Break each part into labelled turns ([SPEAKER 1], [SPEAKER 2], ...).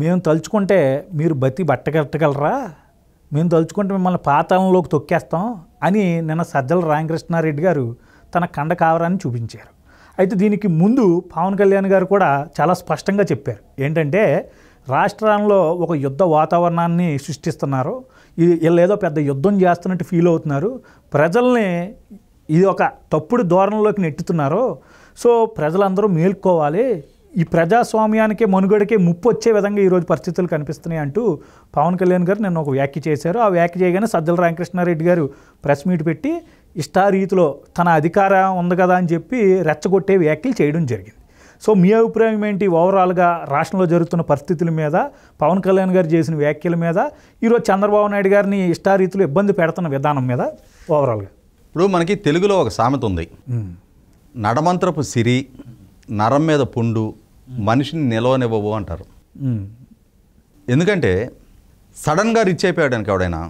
[SPEAKER 1] మేము తలుచుకుంటే మీరు బతి బట్టగట్టగలరా మేము తలుచుకుంటే మిమ్మల్ని పాతంలోకి తొక్కేస్తాం అని నిన్న సజ్జల రామకృష్ణారెడ్డి గారు తన కండ కావరాన్ని చూపించారు అయితే దీనికి ముందు పవన్ కళ్యాణ్ గారు కూడా చాలా స్పష్టంగా చెప్పారు ఏంటంటే రాష్ట్రంలో ఒక యుద్ధ వాతావరణాన్ని సృష్టిస్తున్నారు వీళ్ళు ఏదో పెద్ద యుద్ధం చేస్తున్నట్టు ఫీల్ అవుతున్నారు ప్రజల్ని ఇది ఒక తప్పుడు ధోరణిలోకి నెట్టుతున్నారు సో ప్రజలందరూ మేల్కోవాలి ఈ ప్రజాస్వామ్యానికే మనుగడకే ముప్పు వచ్చే విధంగా ఈరోజు పరిస్థితులు కనిపిస్తున్నాయి అంటూ పవన్ కళ్యాణ్ గారు నేను ఒక వ్యాఖ్య చేశారు ఆ వ్యాఖ్య చేయగానే సజ్జల రామకృష్ణారెడ్డి గారు ప్రెస్ మీట్ పెట్టి ఇష్టారీతిలో తన అధికారం ఉంది కదా అని చెప్పి రెచ్చగొట్టే వ్యాఖ్యలు చేయడం జరిగింది సో మీ అభిప్రాయం ఏంటి ఓవరాల్గా రాష్ట్రంలో జరుగుతున్న పరిస్థితుల మీద పవన్ కళ్యాణ్ గారు చేసిన వ్యాఖ్యల మీద ఈరోజు చంద్రబాబు నాయుడు గారిని ఇష్టారీతిలో ఇబ్బంది పెడుతున్న విధానం మీద ఓవరాల్గా ఇప్పుడు మనకి తెలుగులో ఒక సామెత ఉంది నడమంత్రపు సిరి నరం మీద పుండు మనిషిని నిలవనివ్వవు అంటారు ఎందుకంటే సడన్గా రిచ్ అయిపోయాడు అనుక ఎవడైనా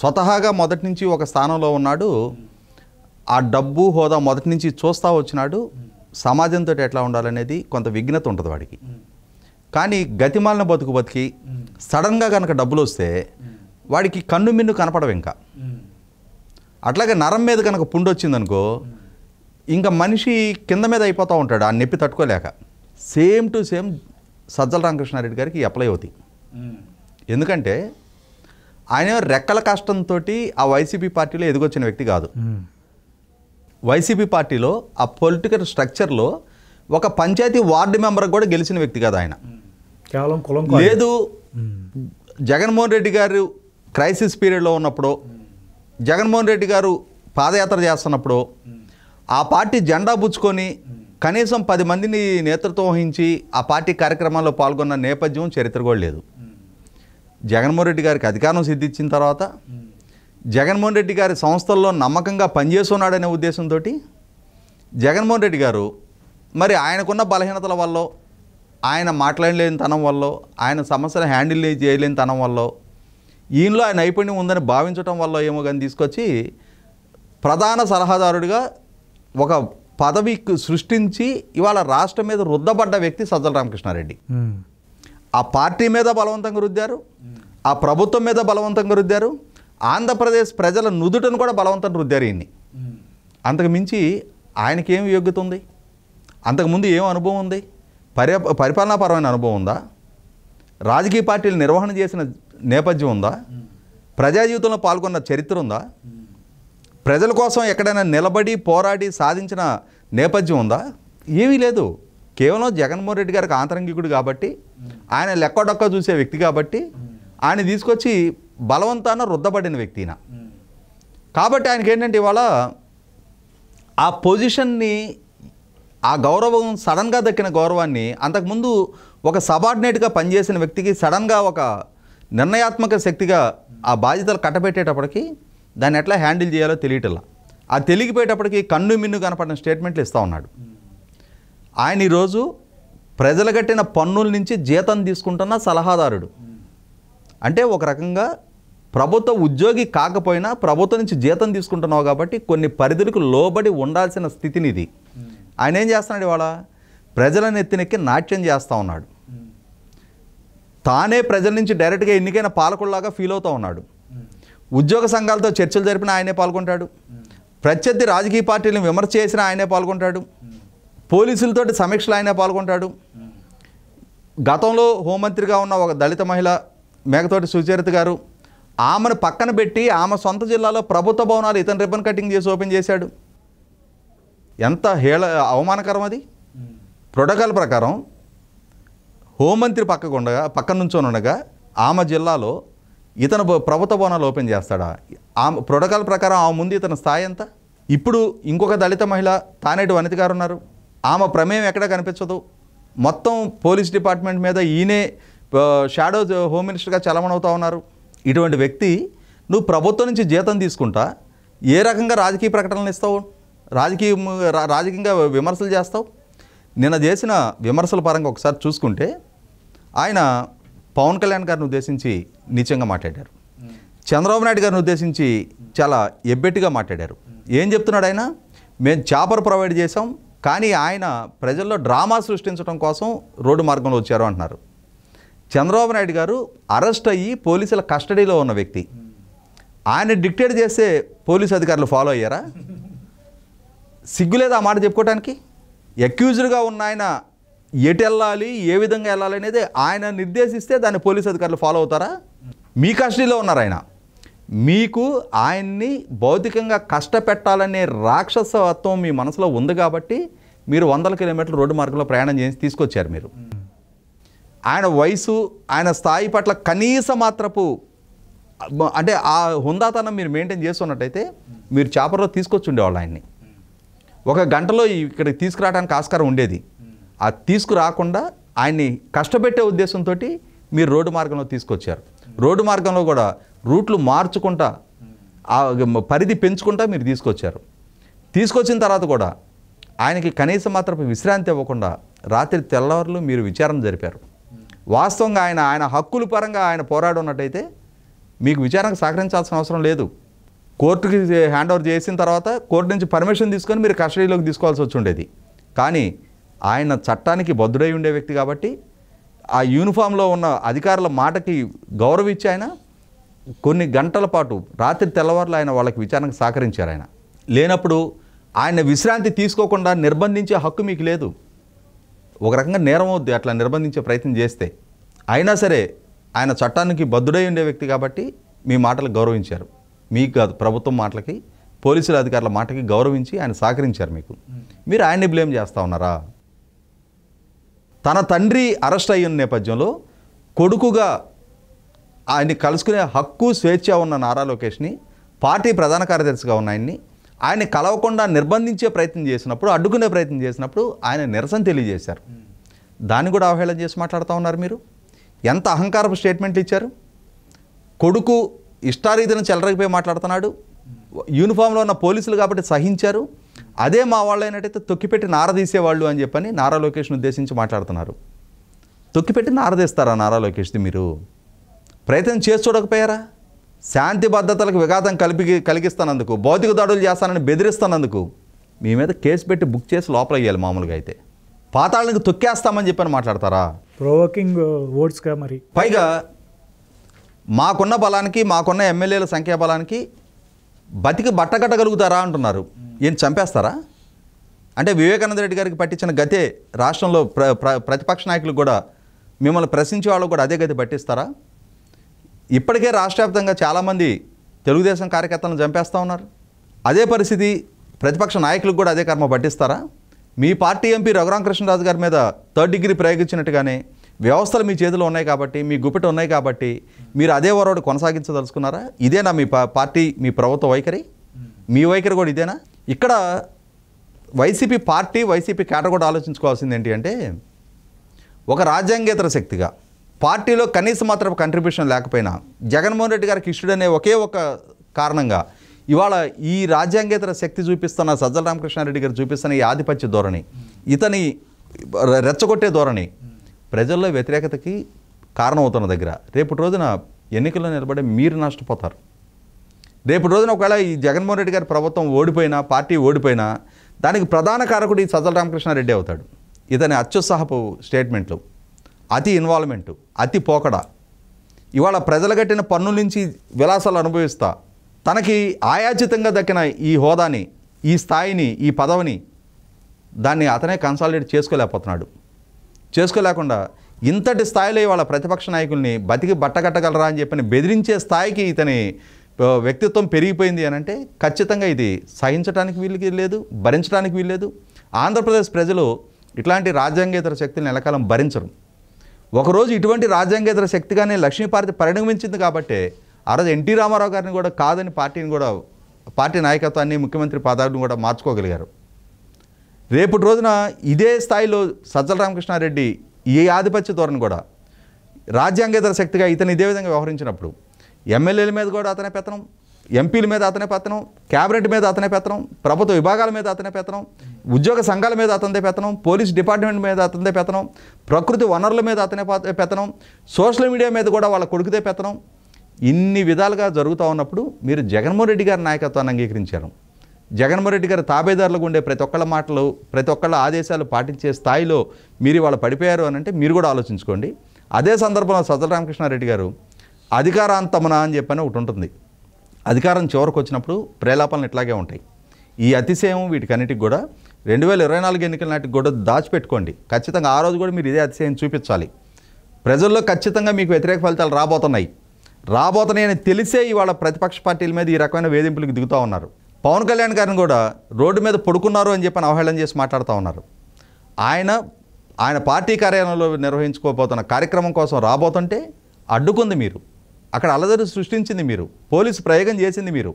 [SPEAKER 1] స్వతహాగా మొదటి నుంచి ఒక స్థానంలో ఉన్నాడు ఆ డబ్బు హోదా మొదటి నుంచి చూస్తూ వచ్చినాడు సమాజంతో ఎట్లా ఉండాలనేది కొంత విఘ్నత ఉంటుంది వాడికి కానీ గతిమాలిన బతుకు బతికి సడన్గా కనుక డబ్బులు వస్తే వాడికి కన్ను మిన్ను కనపడవు ఇంకా అట్లాగే నరం మీద కనుక పుండు వచ్చిందనుకో ఇంకా మనిషి కింద మీద అయిపోతూ ఉంటాడు ఆ నొప్పి తట్టుకోలేక same to same Sajjala Ramakrishna Reddy గారికి అప్లై అవుతాయి ఎందుకంటే ఆయన రెక్కల కష్టంతో ఆ వైసీపీ పార్టీలో ఎదిగొచ్చిన వ్యక్తి కాదు వైసీపీ పార్టీలో ఆ పొలిటికల్ స్ట్రక్చర్లో ఒక పంచాయతీ వార్డు మెంబర్కి కూడా గెలిచిన వ్యక్తి కాదు ఆయన కేవలం కులం లేదు జగన్మోహన్ రెడ్డి గారు క్రైసిస్ పీరియడ్లో ఉన్నప్పుడు జగన్మోహన్ రెడ్డి గారు పాదయాత్ర చేస్తున్నప్పుడు ఆ పార్టీ జెండా పుచ్చుకొని కనీసం పది మందిని నేతృత్వం వహించి ఆ పార్టీ కార్యక్రమాల్లో పాల్గొన్న నేపథ్యం చరిత్ర కూడా లేదు జగన్మోహన్ రెడ్డి గారికి అధికారం సిద్ధించిన తర్వాత జగన్మోహన్ రెడ్డి గారి సంస్థల్లో నమ్మకంగా పనిచేస్తున్నాడనే ఉద్దేశంతో జగన్మోహన్ రెడ్డి గారు మరి ఆయనకున్న బలహీనతల వల్ల ఆయన మాట్లాడలేని తనం వల్ల ఆయన సమస్యలు హ్యాండిల్ చేయలేని తనం వల్ల ఈయనలో ఆయన నైపుణ్యం ఉందని భావించడం వల్ల ఏమో కానీ తీసుకొచ్చి ప్రధాన సలహాదారుడిగా ఒక పదవి సృష్టించి ఇవాళ రాష్ట్రం మీద రుద్దబడ్డ వ్యక్తి సజ్జల రామకృష్ణారెడ్డి ఆ పార్టీ మీద బలవంతంగా రుద్దారు ఆ ప్రభుత్వం మీద బలవంతంగా రుద్దారు ఆంధ్రప్రదేశ్ ప్రజల నుదుటను కూడా బలవంతంగా రుద్దారు ఈయన్ని అంతకు మించి ఆయనకేం యోగ్యత ఉంది అంతకుముందు ఏం అనుభవం ఉంది పరి పరిపాలనాపరమైన అనుభవం ఉందా రాజకీయ పార్టీలు నిర్వహణ చేసిన నేపథ్యం ఉందా ప్రజా జీవితంలో పాల్గొన్న చరిత్ర ఉందా ప్రజల కోసం ఎక్కడైనా నిలబడి పోరాడి సాధించిన నేపథ్యం ఉందా ఏమీ లేదు కేవలం జగన్మోహన్ రెడ్డి గారికి ఆంతరంగికుడు కాబట్టి ఆయన లెక్కడొక్క చూసే వ్యక్తి కాబట్టి ఆయన తీసుకొచ్చి బలవంతాన రుద్దబడిన వ్యక్తి కాబట్టి ఆయనకి ఏంటంటే ఇవాళ ఆ పొజిషన్ని ఆ గౌరవం సడన్గా దక్కిన గౌరవాన్ని అంతకుముందు ఒక సబార్డినేట్గా పనిచేసిన వ్యక్తికి సడన్గా ఒక నిర్ణయాత్మక శక్తిగా ఆ బాధ్యతలు కట్టబెట్టేటప్పటికీ దాన్ని ఎట్లా హ్యాండిల్ చేయాలో తెలియటల్లా ఆ తెలిగిపోయేటప్పటికి కన్ను మిన్ను కనపడిన స్టేట్మెంట్లు ఇస్తూ ఉన్నాడు ఆయన ఈరోజు ప్రజలు కట్టిన పన్నుల నుంచి జీతం తీసుకుంటున్న సలహాదారుడు అంటే ఒక రకంగా ప్రభుత్వ ఉద్యోగి కాకపోయినా ప్రభుత్వం నుంచి జీతం తీసుకుంటున్నావు కాబట్టి కొన్ని పరిధులకు లోబడి ఉండాల్సిన స్థితిని ఇది ఆయన ఏం చేస్తున్నాడు ఇవాళ ప్రజల నెత్తినెక్కి నాట్యం చేస్తూ ఉన్నాడు తానే ప్రజల నుంచి డైరెక్ట్గా ఎన్నికైన పాలకుల్లాగా ఫీల్ అవుతూ ఉన్నాడు ఉద్యోగ సంఘాలతో చర్చలు జరిపిన ఆయనే పాల్గొంటాడు ప్రత్యర్థి రాజకీయ పార్టీలను విమర్శ చేసిన ఆయనే పాల్గొంటాడు పోలీసులతోటి సమీక్షలు ఆయనే పాల్గొంటాడు గతంలో హోంమంత్రిగా ఉన్న ఒక దళిత మహిళ మేకతోటి సుచరిత గారు ఆమెను పక్కన పెట్టి ఆమె సొంత జిల్లాలో ప్రభుత్వ భవనాలు ఇతను రిబ్బన్ కటింగ్ చేసి ఓపెన్ చేశాడు ఎంత హేళ అవమానకరం అది ప్రోటోకాల్ ప్రకారం హోంమంత్రి పక్కకుండగా పక్కన నుంచోనుండగా ఆమె జిల్లాలో ఇతను ప్రభుత్వ భవనాలు ఓపెన్ చేస్తాడా ఆ ప్రోటోకాల్ ప్రకారం ఆమె ముందు ఇతని స్థాయి ఎంత ఇప్పుడు ఇంకొక దళిత మహిళ తానేటి వనిత గారు ఉన్నారు ఆమె ప్రమేయం ఎక్కడ కనిపించదు మొత్తం పోలీస్ డిపార్ట్మెంట్ మీద ఈయనే షాడో హోమ్ మినిస్టర్గా చలమణవుతూ ఉన్నారు ఇటువంటి వ్యక్తి నువ్వు ప్రభుత్వం నుంచి జీతం తీసుకుంటా ఏ రకంగా రాజకీయ ప్రకటనలు ఇస్తావు రాజకీయ రాజకీయంగా విమర్శలు చేస్తావు నిన్న చేసిన విమర్శల పరంగా ఒకసారి చూసుకుంటే ఆయన పవన్ కళ్యాణ్ గారిని ఉద్దేశించి నిజంగా మాట్లాడారు చంద్రబాబు నాయుడు గారిని ఉద్దేశించి చాలా ఎబ్బెట్టుగా మాట్లాడారు ఏం చెప్తున్నాడు ఆయన మేము చేపర్ ప్రొవైడ్ చేసాం కానీ ఆయన ప్రజల్లో డ్రామా సృష్టించడం కోసం రోడ్డు మార్గంలో వచ్చారు అంటున్నారు చంద్రబాబు నాయుడు గారు అరెస్ట్ అయ్యి పోలీసుల కస్టడీలో ఉన్న వ్యక్తి ఆయన డిక్టేట్ చేస్తే పోలీసు అధికారులు ఫాలో అయ్యారా సిగ్గులేదు ఆ మాట చెప్పుకోవడానికి అక్యూజ్డ్గా ఉన్న ఆయన ఎటు వెళ్ళాలి ఏ విధంగా వెళ్ళాలి అనేది ఆయన నిర్దేశిస్తే దాన్ని పోలీసు అధికారులు ఫాలో అవుతారా మీ కస్టడీలో ఉన్నారు ఆయన మీకు ఆయన్ని భౌతికంగా కష్టపెట్టాలనే రాక్షసత్వం మీ మనసులో ఉంది కాబట్టి మీరు వందల కిలోమీటర్లు రోడ్డు మార్గంలో ప్రయాణం చేసి తీసుకొచ్చారు మీరు ఆయన వయసు ఆయన స్థాయి పట్ల కనీస మాత్రపు అంటే ఆ హుందాతనం మీరు మెయింటైన్ చేస్తున్నట్టయితే మీరు చేపల్లో తీసుకొచ్చి ఉండేవాళ్ళు ఆయన్ని ఒక గంటలో ఇక్కడికి తీసుకురావడానికి ఆస్కారం ఉండేది ఆ తీసుకురాకుండా ఆయన్ని కష్టపెట్టే ఉద్దేశంతో మీరు రోడ్డు మార్గంలో తీసుకొచ్చారు రోడ్డు మార్గంలో కూడా రూట్లు మార్చుకుంటా ఆ పరిధి పెంచుకుంటా మీరు తీసుకొచ్చారు తీసుకొచ్చిన తర్వాత కూడా ఆయనకి కనీసం మాత్రం విశ్రాంతి ఇవ్వకుండా రాత్రి తెల్లవారులు మీరు విచారణ జరిపారు వాస్తవంగా ఆయన ఆయన హక్కుల పరంగా ఆయన పోరాడున్నట్టయితే మీకు విచారణకు సహకరించాల్సిన అవసరం లేదు కోర్టుకి హ్యాండ్ ఓవర్ చేసిన తర్వాత కోర్టు నుంచి పర్మిషన్ తీసుకొని మీరు కస్టడీలోకి తీసుకోవాల్సి వచ్చి ఉండేది కానీ ఆయన చట్టానికి బద్దుడై ఉండే వ్యక్తి కాబట్టి ఆ యూనిఫామ్లో ఉన్న అధికారుల మాటకి గౌరవించి ఆయన కొన్ని గంటల పాటు రాత్రి తెల్లవారులు ఆయన వాళ్ళకి విచారణకు సహకరించారు ఆయన లేనప్పుడు ఆయన విశ్రాంతి తీసుకోకుండా నిర్బంధించే హక్కు మీకు లేదు ఒక రకంగా నేరం అవుద్ది అట్లా నిర్బంధించే ప్రయత్నం చేస్తే అయినా సరే ఆయన చట్టానికి బద్దుడై ఉండే వ్యక్తి కాబట్టి మీ మాటలు గౌరవించారు మీకు కాదు ప్రభుత్వం మాటలకి పోలీసుల అధికారుల మాటకి గౌరవించి ఆయన సహకరించారు మీకు మీరు ఆయన్ని బ్లేమ్ చేస్తూ ఉన్నారా తన తండ్రి అరెస్ట్ అయిన నేపథ్యంలో కొడుకుగా ఆయన్ని కలుసుకునే హక్కు స్వేచ్ఛ ఉన్న నారా లోకేష్ని పార్టీ ప్రధాన కార్యదర్శిగా ఉన్న ఆయన్ని ఆయన కలవకుండా నిర్బంధించే ప్రయత్నం చేసినప్పుడు అడ్డుకునే ప్రయత్నం చేసినప్పుడు ఆయన నిరసన తెలియజేశారు దాన్ని కూడా అవహేళన చేసి మాట్లాడుతూ ఉన్నారు మీరు ఎంత అహంకారపు స్టేట్మెంట్లు ఇచ్చారు కొడుకు ఇష్టారీతిని చెలరగిపోయి మాట్లాడుతున్నాడు యూనిఫామ్లో ఉన్న పోలీసులు కాబట్టి సహించారు అదే మా వాళ్ళు అయినట్టయితే తొక్కిపెట్టి నారదీసేవాళ్ళు అని చెప్పని నారా లోకేష్ను ఉద్దేశించి మాట్లాడుతున్నారు తొక్కిపెట్టి నారదీస్తారా నారా లోకేష్ది మీరు ప్రయత్నం చేసి చూడకపోయారా శాంతి భద్రతలకు విఘాతం కలిపి కలిగిస్తానందుకు భౌతిక దాడులు చేస్తానని బెదిరిస్తానందుకు మీ మీద కేసు పెట్టి బుక్ చేసి లోపల వేయాలి మామూలుగా అయితే పాతాళనికి తొక్కేస్తామని చెప్పని మాట్లాడతారా ప్రొవోకింగ్ ఓట్స్గా మరి పైగా మాకున్న బలానికి మాకున్న ఎమ్మెల్యేల సంఖ్యా బలానికి బతికి బట్టగట్టగలుగుతారా అంటున్నారు ఈయన చంపేస్తారా అంటే వివేకానంద రెడ్డి గారికి పట్టించిన గతే రాష్ట్రంలో ప్ర ప్రతిపక్ష నాయకులు కూడా మిమ్మల్ని ప్రశ్నించే వాళ్ళు కూడా అదే గతి పట్టిస్తారా ఇప్పటికే రాష్ట్ర వ్యాప్తంగా చాలామంది తెలుగుదేశం కార్యకర్తలను చంపేస్తూ ఉన్నారు అదే పరిస్థితి ప్రతిపక్ష నాయకులకు కూడా అదే కర్మ పట్టిస్తారా మీ పార్టీ ఎంపీ కృష్ణరాజు గారి మీద థర్డ్ డిగ్రీ ప్రయోగించినట్టుగానే వ్యవస్థలు మీ చేతిలో ఉన్నాయి కాబట్టి మీ గుప్పిట ఉన్నాయి కాబట్టి మీరు అదే వరవడు కొనసాగించదలుచుకున్నారా ఇదేనా మీ పార్టీ మీ ప్రభుత్వ వైఖరి మీ వైఖరి కూడా ఇదేనా ఇక్కడ వైసీపీ పార్టీ వైసీపీ కేటర్ కూడా ఆలోచించుకోవాల్సింది ఏంటి అంటే ఒక రాజ్యాంగేతర శక్తిగా పార్టీలో కనీస మాత్రం కంట్రిబ్యూషన్ లేకపోయినా జగన్మోహన్ రెడ్డి గారికి అనే ఒకే ఒక కారణంగా ఇవాళ ఈ రాజ్యాంగేతర శక్తి చూపిస్తున్న సజ్జల రామకృష్ణారెడ్డి గారు చూపిస్తున్న ఈ ఆధిపత్య ధోరణి ఇతని రెచ్చగొట్టే ధోరణి ప్రజల్లో వ్యతిరేకతకి కారణమవుతున్న దగ్గర రేపటి రోజున ఎన్నికల్లో నిలబడే మీరు నష్టపోతారు రేపు రోజున ఒకవేళ ఈ జగన్మోహన్ రెడ్డి గారి ప్రభుత్వం ఓడిపోయినా పార్టీ ఓడిపోయినా దానికి ప్రధాన కారకుడు ఈ సజ్జల రామకృష్ణారెడ్డి అవుతాడు ఇతని అత్యుత్సాహపు స్టేట్మెంట్లు అతి ఇన్వాల్వ్మెంటు అతి పోకడ ఇవాళ ప్రజలు కట్టిన పన్నుల నుంచి విలాసాలు అనుభవిస్తా తనకి ఆయాచితంగా దక్కిన ఈ హోదాని ఈ స్థాయిని ఈ పదవిని దాన్ని అతనే కన్సాలిడేట్ చేసుకోలేకపోతున్నాడు చేసుకోలేకుండా ఇంతటి స్థాయిలో ఇవాళ ప్రతిపక్ష నాయకుల్ని బతికి బట్టగట్టగలరా అని చెప్పని బెదిరించే స్థాయికి ఇతని వ్యక్తిత్వం పెరిగిపోయింది అని అంటే ఖచ్చితంగా ఇది సహించడానికి వీళ్ళకి లేదు భరించడానికి వీల్లేదు ఆంధ్రప్రదేశ్ ప్రజలు ఇట్లాంటి రాజ్యాంగేతర శక్తులను ఎలకాలం భరించరు ఒకరోజు ఇటువంటి రాజ్యాంగేతర శక్తిగానే లక్ష్మీపార్తి పరిణమించింది కాబట్టి ఆ రోజు ఎన్టీ రామారావు గారిని కూడా కాదని పార్టీని కూడా పార్టీ నాయకత్వాన్ని ముఖ్యమంత్రి పదవిని కూడా మార్చుకోగలిగారు రేపటి రోజున ఇదే స్థాయిలో సజ్జల రామకృష్ణారెడ్డి ఈ ఆధిపత్య ధోరణి కూడా రాజ్యాంగేతర శక్తిగా ఇతను ఇదే విధంగా వ్యవహరించినప్పుడు ఎమ్మెల్యేల మీద కూడా అతనే పెత్తనం ఎంపీల మీద అతనే పెత్తనం క్యాబినెట్ మీద అతనే పెత్తనం ప్రభుత్వ విభాగాల మీద అతనే పెత్తనం ఉద్యోగ సంఘాల మీద అతనిదే పెత్తనం పోలీస్ డిపార్ట్మెంట్ మీద అతనిదే పెత్తనం ప్రకృతి వనరుల మీద అతనే పెత్తనం సోషల్ మీడియా మీద కూడా వాళ్ళ కొడుకుదే పెత్తనం ఇన్ని విధాలుగా జరుగుతూ ఉన్నప్పుడు మీరు జగన్మోహన్ రెడ్డి గారి నాయకత్వాన్ని అంగీకరించారు జగన్మోహన్ రెడ్డి గారి తాబేదారులకు ఉండే ప్రతి ఒక్కళ్ళ మాటలు ప్రతి ఒక్కళ్ళ ఆదేశాలు పాటించే స్థాయిలో మీరు ఇవాళ పడిపోయారు అని అంటే మీరు కూడా ఆలోచించుకోండి అదే సందర్భంలో సజ్జల రామకృష్ణారెడ్డి గారు అధికారాంతమన అని చెప్పని ఒకటి ఉంటుంది అధికారం చివరికి వచ్చినప్పుడు ప్రేలాపనలు ఇట్లాగే ఉంటాయి ఈ అతిశయం వీటికన్నిటికి కూడా రెండు వేల ఇరవై నాలుగు ఎన్నికల నాటికి కూడా దాచిపెట్టుకోండి ఖచ్చితంగా ఆ రోజు కూడా మీరు ఇదే అతిశయం చూపించాలి ప్రజల్లో ఖచ్చితంగా మీకు వ్యతిరేక ఫలితాలు రాబోతున్నాయి రాబోతున్నాయని తెలిసే ఇవాళ ప్రతిపక్ష పార్టీల మీద ఈ రకమైన వేధింపులకు దిగుతూ ఉన్నారు పవన్ కళ్యాణ్ గారిని కూడా రోడ్డు మీద పడుకున్నారు అని చెప్పని అవహేళన చేసి మాట్లాడుతూ ఉన్నారు ఆయన ఆయన పార్టీ కార్యాలయంలో నిర్వహించుకోబోతున్న కార్యక్రమం కోసం రాబోతుంటే అడ్డుకుంది మీరు అక్కడ అలజడి సృష్టించింది మీరు పోలీసు ప్రయోగం చేసింది మీరు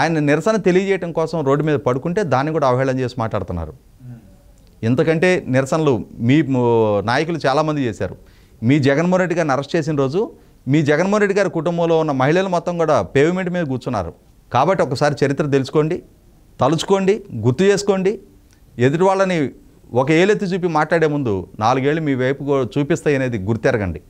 [SPEAKER 1] ఆయన నిరసన తెలియజేయడం కోసం రోడ్డు మీద పడుకుంటే దాన్ని కూడా అవహేళన చేసి మాట్లాడుతున్నారు ఇంతకంటే నిరసనలు మీ నాయకులు చాలామంది చేశారు మీ జగన్మోహన్ రెడ్డి గారిని అరెస్ట్ చేసిన రోజు మీ జగన్మోహన్ రెడ్డి గారి కుటుంబంలో ఉన్న మహిళలు మొత్తం కూడా పేవ్మెంట్ మీద కూర్చున్నారు కాబట్టి ఒకసారి చరిత్ర తెలుసుకోండి తలుచుకోండి గుర్తు చేసుకోండి ఎదుటి వాళ్ళని ఒక ఏలెత్తి చూపి మాట్లాడే ముందు నాలుగేళ్ళు మీ వైపు చూపిస్తాయి అనేది గుర్తెరగండి